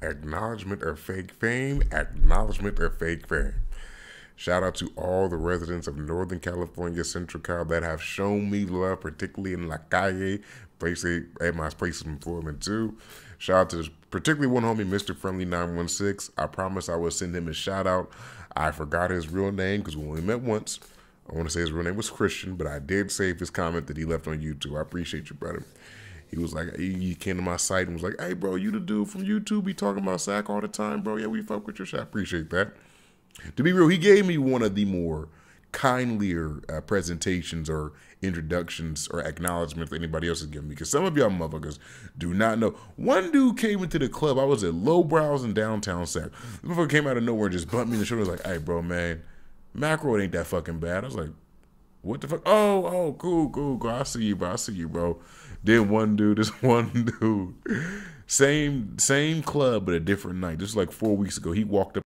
Acknowledgement of fake fame, acknowledgement of fake fame. Shout out to all the residents of Northern California, Central Cal that have shown me love, particularly in La Calle, place at my place of employment too. Shout out to this, particularly one homie, Mr. Friendly 916. I promise I will send him a shout out. I forgot his real name because we only met once. I want to say his real name was Christian, but I did save his comment that he left on YouTube. I appreciate you, brother. He was like, he came to my site and was like, "Hey, bro, you the dude from YouTube? Be talking about sack all the time, bro. Yeah, we fuck with your shit. I appreciate that." To be real, he gave me one of the more kindlier uh, presentations or introductions or acknowledgments anybody else has given me. Because some of y'all motherfuckers do not know. One dude came into the club. I was at Lowbrows in downtown Sack. The motherfucker came out of nowhere and just bumped me in the shoulder. was like, "Hey, bro, man, macro ain't that fucking bad." I was like what the fuck? Oh, oh, cool, cool, cool. I see you, bro. I see you, bro. Then one dude, this one dude, same same club but a different night. This is like four weeks ago, he walked up.